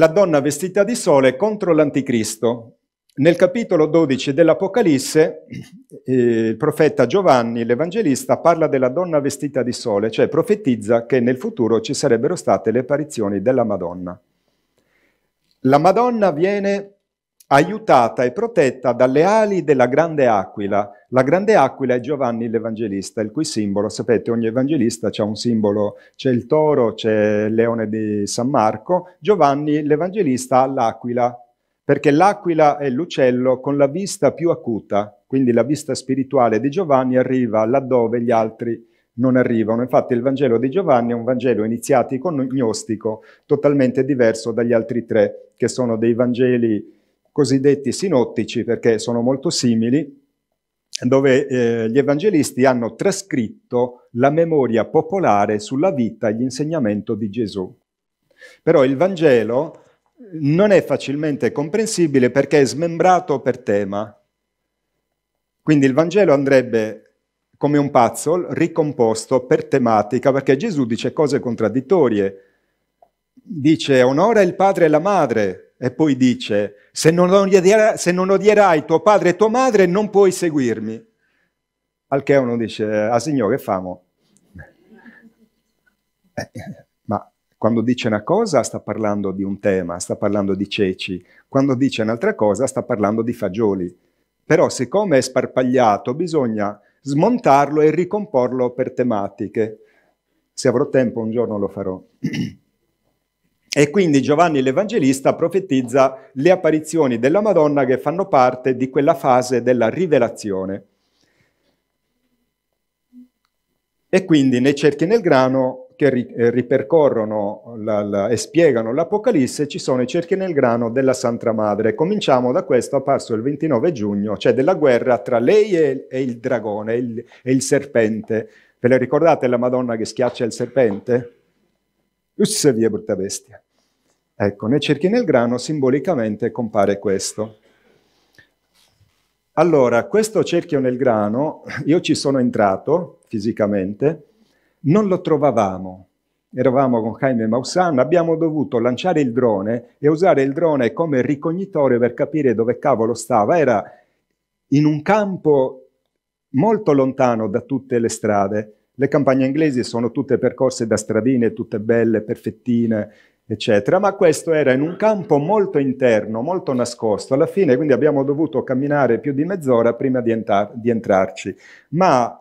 la donna vestita di sole contro l'anticristo. Nel capitolo 12 dell'Apocalisse eh, il profeta Giovanni, l'Evangelista, parla della donna vestita di sole, cioè profetizza che nel futuro ci sarebbero state le apparizioni della Madonna. La Madonna viene aiutata e protetta dalle ali della grande aquila. La grande aquila è Giovanni l'Evangelista, il cui simbolo, sapete, ogni evangelista ha un simbolo, c'è il toro, c'è il leone di San Marco, Giovanni l'Evangelista ha l'aquila, perché l'aquila è l'uccello con la vista più acuta, quindi la vista spirituale di Giovanni arriva laddove gli altri non arrivano. Infatti il Vangelo di Giovanni è un Vangelo iniziatico gnostico, totalmente diverso dagli altri tre, che sono dei Vangeli cosiddetti sinottici perché sono molto simili, dove eh, gli evangelisti hanno trascritto la memoria popolare sulla vita e l'insegnamento di Gesù. Però il Vangelo non è facilmente comprensibile perché è smembrato per tema. Quindi il Vangelo andrebbe come un puzzle ricomposto per tematica, perché Gesù dice cose contraddittorie. Dice onora il padre e la madre, e poi dice, se non, odierai, se non odierai tuo padre e tua madre non puoi seguirmi. Al che uno dice, ah signore, che famo? Eh, ma quando dice una cosa sta parlando di un tema, sta parlando di ceci. Quando dice un'altra cosa sta parlando di fagioli. Però siccome è sparpagliato bisogna smontarlo e ricomporlo per tematiche. Se avrò tempo un giorno lo farò. E quindi Giovanni l'Evangelista profetizza le apparizioni della Madonna che fanno parte di quella fase della rivelazione. E quindi nei cerchi nel grano che eh, ripercorrono la, la, e spiegano l'Apocalisse ci sono i cerchi nel grano della Santa Madre. Cominciamo da questo apparso il 29 giugno, cioè della guerra tra lei e, e il dragone il, e il serpente. Ve le ricordate la Madonna che schiaccia il serpente? Usse via brutta bestia. Ecco, nel cerchio nel grano simbolicamente compare questo. Allora, questo cerchio nel grano, io ci sono entrato fisicamente, non lo trovavamo. Eravamo con Jaime Maussan, abbiamo dovuto lanciare il drone e usare il drone come ricognitore per capire dove cavolo stava. Era in un campo molto lontano da tutte le strade le campagne inglesi sono tutte percorse da stradine, tutte belle, perfettine, eccetera, ma questo era in un campo molto interno, molto nascosto. Alla fine quindi abbiamo dovuto camminare più di mezz'ora prima di, entra di entrarci, ma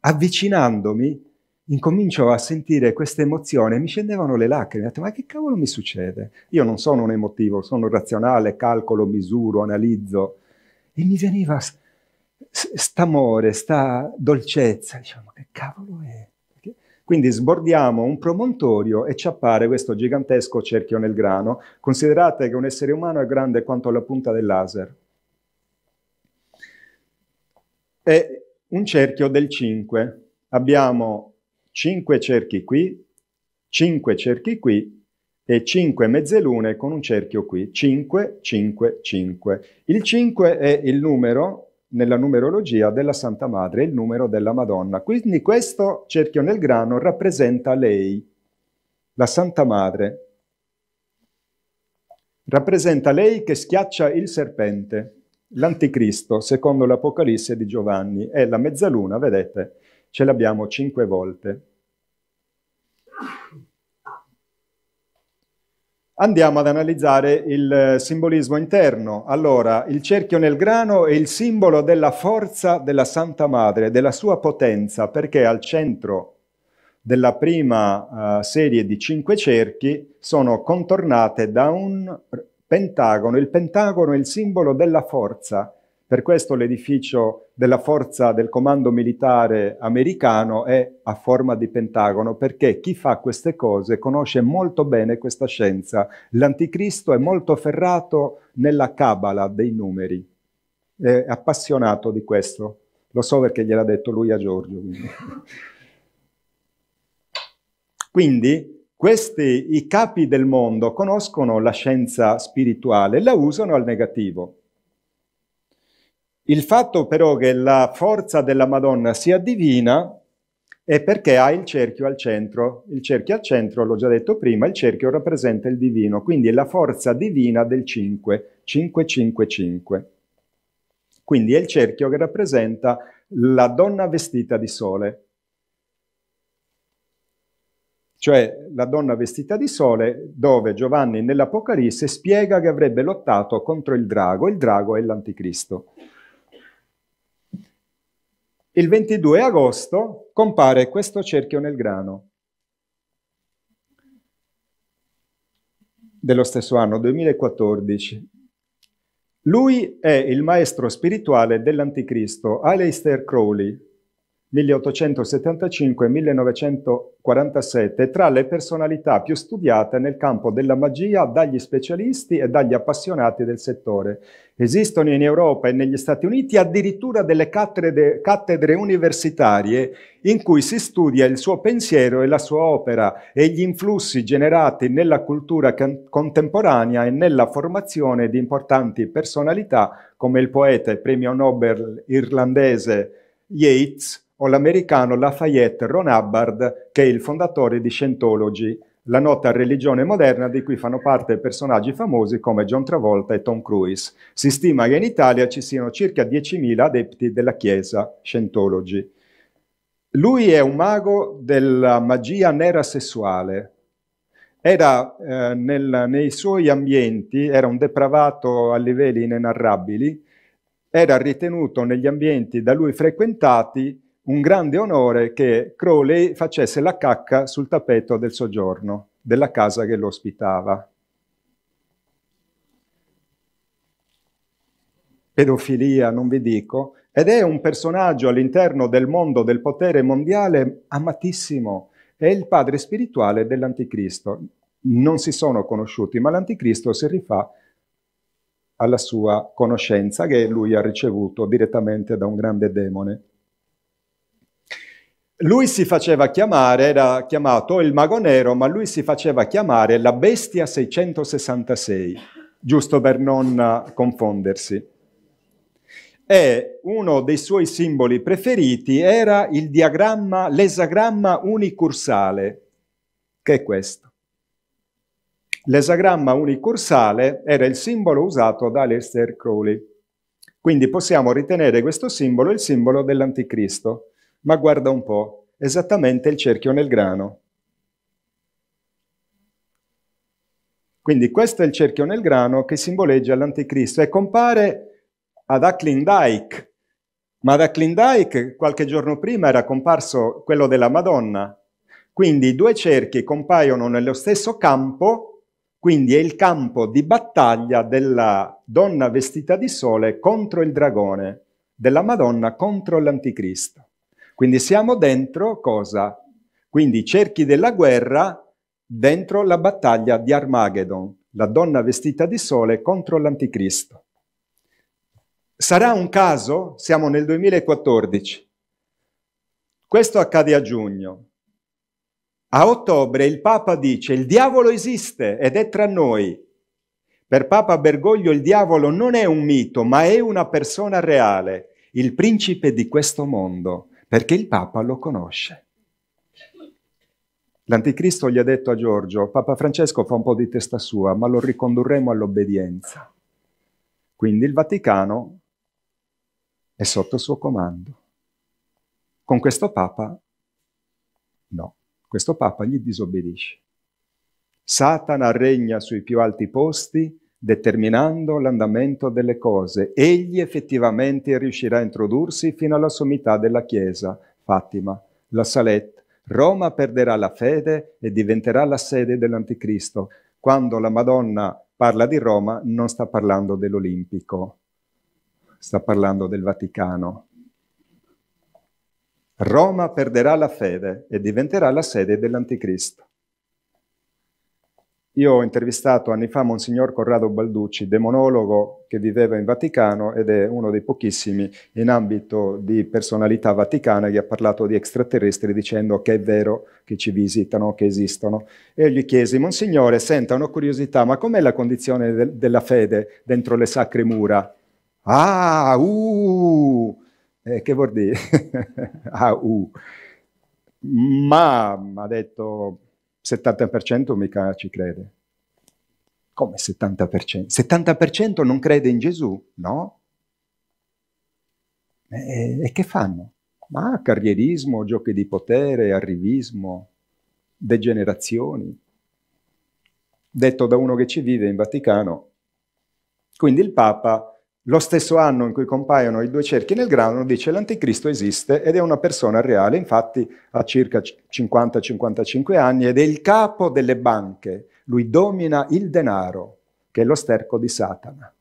avvicinandomi incomincio a sentire questa emozione, mi scendevano le lacrime, ho detto ma che cavolo mi succede? Io non sono un emotivo, sono razionale, calcolo, misuro, analizzo e mi veniva st'amore, sta dolcezza. Diciamo, che cavolo è? Quindi sbordiamo un promontorio e ci appare questo gigantesco cerchio nel grano. Considerate che un essere umano è grande quanto la punta del laser. È un cerchio del 5. Abbiamo 5 cerchi qui, 5 cerchi qui e 5 mezzelune con un cerchio qui, 5, 5, 5. Il 5 è il numero nella numerologia della Santa Madre, il numero della Madonna. Quindi questo cerchio nel grano rappresenta lei, la Santa Madre. Rappresenta lei che schiaccia il serpente, l'anticristo, secondo l'Apocalisse di Giovanni. È la mezzaluna, vedete, ce l'abbiamo cinque volte. andiamo ad analizzare il eh, simbolismo interno. Allora, il cerchio nel grano è il simbolo della forza della Santa Madre, della sua potenza, perché al centro della prima uh, serie di cinque cerchi sono contornate da un pentagono. Il pentagono è il simbolo della forza, per questo l'edificio della forza del comando militare americano è a forma di pentagono perché chi fa queste cose conosce molto bene questa scienza. L'anticristo è molto ferrato nella cabala dei numeri, è appassionato di questo. Lo so perché gliel'ha detto lui a Giorgio. Quindi, quindi questi, i capi del mondo conoscono la scienza spirituale e la usano al negativo. Il fatto però che la forza della Madonna sia divina è perché ha il cerchio al centro. Il cerchio al centro, l'ho già detto prima, il cerchio rappresenta il divino, quindi è la forza divina del 5, 5, 5, 5. Quindi è il cerchio che rappresenta la donna vestita di sole. Cioè la donna vestita di sole dove Giovanni nell'Apocalisse spiega che avrebbe lottato contro il drago. Il drago è l'anticristo. Il 22 agosto compare questo cerchio nel grano. dello stesso anno, 2014. Lui è il maestro spirituale dell'anticristo, Aleister Crowley, 1875-1947 tra le personalità più studiate nel campo della magia dagli specialisti e dagli appassionati del settore. Esistono in Europa e negli Stati Uniti addirittura delle cattedre, cattedre universitarie in cui si studia il suo pensiero e la sua opera e gli influssi generati nella cultura contemporanea e nella formazione di importanti personalità come il poeta e premio Nobel irlandese Yeats, o l'americano Lafayette Ron Hubbard, che è il fondatore di Scientology, la nota religione moderna di cui fanno parte personaggi famosi come John Travolta e Tom Cruise. Si stima che in Italia ci siano circa 10.000 adepti della chiesa Scientology. Lui è un mago della magia nera sessuale. Era eh, nel, nei suoi ambienti, era un depravato a livelli inenarrabili, era ritenuto negli ambienti da lui frequentati un grande onore che Crowley facesse la cacca sul tappeto del soggiorno della casa che lo ospitava. Pedofilia, non vi dico, ed è un personaggio all'interno del mondo del potere mondiale amatissimo, è il padre spirituale dell'anticristo. Non si sono conosciuti, ma l'anticristo si rifà alla sua conoscenza che lui ha ricevuto direttamente da un grande demone. Lui si faceva chiamare, era chiamato il mago nero, ma lui si faceva chiamare la bestia 666, giusto per non confondersi. E uno dei suoi simboli preferiti era il diagramma, l'esagramma unicursale, che è questo. L'esagramma unicursale era il simbolo usato da Aleister Crowley. Quindi possiamo ritenere questo simbolo il simbolo dell'anticristo ma guarda un po', esattamente il cerchio nel grano. Quindi questo è il cerchio nel grano che simboleggia l'anticristo e compare ad Acklin Dyke. Ma ad Acklin Dyke qualche giorno prima era comparso quello della Madonna. Quindi i due cerchi compaiono nello stesso campo, quindi è il campo di battaglia della donna vestita di sole contro il dragone, della Madonna contro l'anticristo. Quindi siamo dentro cosa? Quindi cerchi della guerra dentro la battaglia di Armageddon, la donna vestita di sole contro l'anticristo. Sarà un caso? Siamo nel 2014. Questo accade a giugno. A ottobre il Papa dice il diavolo esiste ed è tra noi. Per Papa Bergoglio il diavolo non è un mito, ma è una persona reale, il principe di questo mondo perché il Papa lo conosce. L'Anticristo gli ha detto a Giorgio, Papa Francesco fa un po' di testa sua, ma lo ricondurremo all'obbedienza. Quindi il Vaticano è sotto suo comando. Con questo Papa no, questo Papa gli disobbedisce. Satana regna sui più alti posti, determinando l'andamento delle cose. Egli effettivamente riuscirà a introdursi fino alla sommità della Chiesa, Fatima, la Salette. Roma perderà la fede e diventerà la sede dell'Anticristo. Quando la Madonna parla di Roma non sta parlando dell'Olimpico, sta parlando del Vaticano. Roma perderà la fede e diventerà la sede dell'Anticristo. Io ho intervistato anni fa Monsignor Corrado Balducci, demonologo che viveva in Vaticano ed è uno dei pochissimi in ambito di personalità vaticana che ha parlato di extraterrestri dicendo che è vero che ci visitano, che esistono. E gli chiesi, Monsignore, senta, una curiosità, ma com'è la condizione de della fede dentro le sacre mura? Ah, uh! Eh, che vuol dire? ah, uh! Ma, ha detto 70% mica ci crede. Come 70%? 70% non crede in Gesù, no? E, e che fanno? Ma carrierismo, giochi di potere, arrivismo, degenerazioni. Detto da uno che ci vive in Vaticano. Quindi il Papa lo stesso anno in cui compaiono i due cerchi nel grano dice l'anticristo esiste ed è una persona reale, infatti ha circa 50-55 anni ed è il capo delle banche, lui domina il denaro, che è lo sterco di Satana.